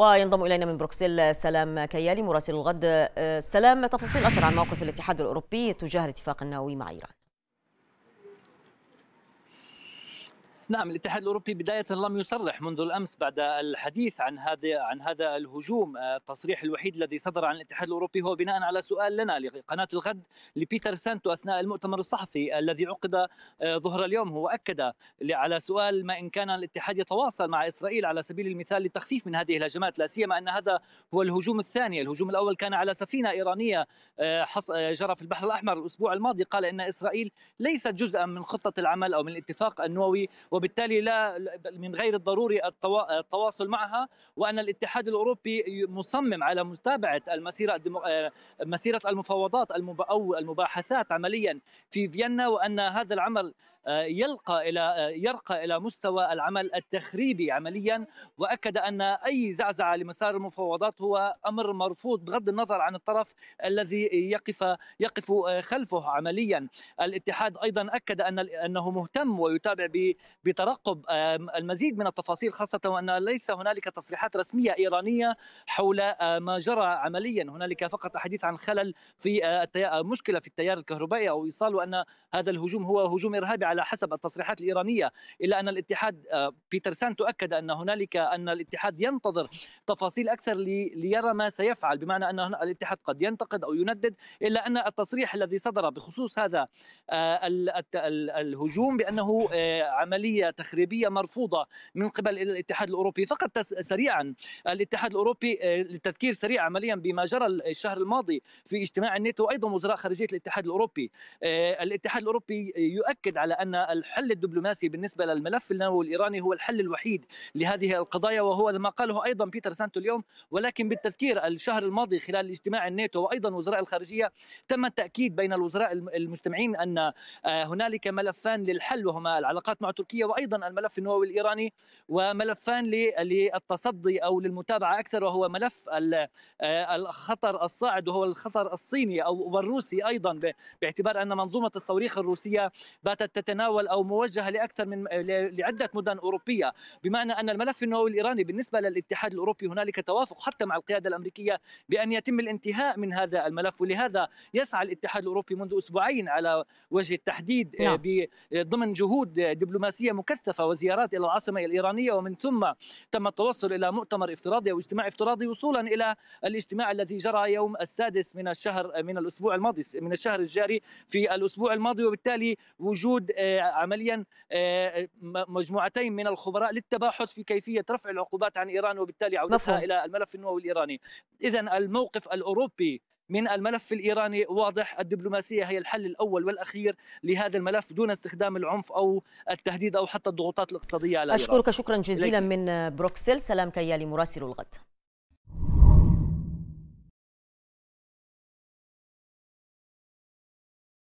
وينضم إلينا من بروكسل سلام كيالي مراسل الغد آه، سلام تفاصيل أكثر عن موقف الاتحاد الأوروبي تجاه الاتفاق النووي مع إيران نعم الاتحاد الاوروبي بدايه لم يصرح منذ الامس بعد الحديث عن هذا عن هذا الهجوم آه، التصريح الوحيد الذي صدر عن الاتحاد الاوروبي هو بناء على سؤال لنا لقناه الغد لبيتر سانتو اثناء المؤتمر الصحفي الذي عقد آه، ظهر اليوم هو اكد على سؤال ما ان كان الاتحاد يتواصل مع اسرائيل على سبيل المثال للتخفيف من هذه الهجمات لا سيما ان هذا هو الهجوم الثاني الهجوم الاول كان على سفينه ايرانيه آه، جرى في البحر الاحمر الاسبوع الماضي قال ان اسرائيل ليست جزءا من خطه العمل او من الاتفاق النووي وبالتالي لا من غير الضروري التواصل معها وأن الاتحاد الأوروبي مصمم على متابعة المسيرة الدمو... آه، مسيرة المفاوضات أو المباحثات عمليا في فيينا وأن هذا العمل يلقى الى يرقى الى مستوى العمل التخريبي عمليا واكد ان اي زعزعه لمسار المفاوضات هو امر مرفوض بغض النظر عن الطرف الذي يقف يقف خلفه عمليا الاتحاد ايضا اكد ان انه مهتم ويتابع بترقب المزيد من التفاصيل خاصه وان ليس هنالك تصريحات رسميه ايرانيه حول آه، ما جرى عمليا هنالك فقط احاديث عن خلل في آه، مشكله في التيار الكهربائي او ايصال وان هذا الهجوم هو هجوم ارهابي على حسب التصريحات الايرانيه الا ان الاتحاد آه، بيتر سان تؤكد ان هنالك ان الاتحاد ينتظر تفاصيل اكثر ليرى ما سيفعل بمعنى ان الاتحاد قد ينتقد او يندد الا ان التصريح الذي صدر بخصوص هذا آه، الهجوم بانه آه، عمليه تخريبيه مرفوضه من قبل الاتحاد الاوروبي فقط سريعا الاتحاد الاوروبي للتذكير سريع عمليا بما جرى الشهر الماضي في اجتماع الناتو ايضا وزراء خارجيه الاتحاد الاوروبي الاتحاد الاوروبي يؤكد على أن الحل الدبلوماسي بالنسبة للملف النووي الإيراني هو الحل الوحيد لهذه القضايا وهو ما قاله أيضا بيتر سانتو اليوم ولكن بالتذكير الشهر الماضي خلال اجتماع الناتو وأيضا وزراء الخارجية تم التأكيد بين الوزراء المجتمعين أن آه، هنالك ملفان للحل وهما العلاقات مع تركيا وأيضا الملف النووي الإيراني وملفان للتصدي أو للمتابعة أكثر وهو ملف آه، الخطر الصاعد وهو الخطر الصيني أو الروسي أيضا باعتبار أن منظومة الصواريخ الروسية باتت متناول او موجهه لاكثر من لعده مدن اوروبيه بمعنى ان الملف النووي الايراني بالنسبه للاتحاد الاوروبي هنالك توافق حتى مع القياده الامريكيه بان يتم الانتهاء من هذا الملف ولهذا يسعى الاتحاد الاوروبي منذ اسبوعين على وجه التحديد آه، نعم. ضمن جهود دبلوماسيه مكثفه وزيارات الى العاصمه الايرانيه ومن ثم تم التوصل الى مؤتمر افتراضي او اجتماع افتراضي وصولا الى الاجتماع الذي جرى يوم السادس من الشهر من الاسبوع الماضي من الشهر الجاري في الاسبوع الماضي وبالتالي وجود آه، عمليا آه، مجموعتين من الخبراء للتباحث في كيفيه رفع العقوبات عن ايران وبالتالي عودتها مفهوم. الى الملف النووي الايراني اذا الموقف الاوروبي من الملف الايراني واضح الدبلوماسيه هي الحل الاول والاخير لهذا الملف دون استخدام العنف او التهديد او حتى الضغوطات الاقتصاديه على اشكرك إيران. شكرا جزيلا لكي. من بروكسل سلام كيالي مراسل الغد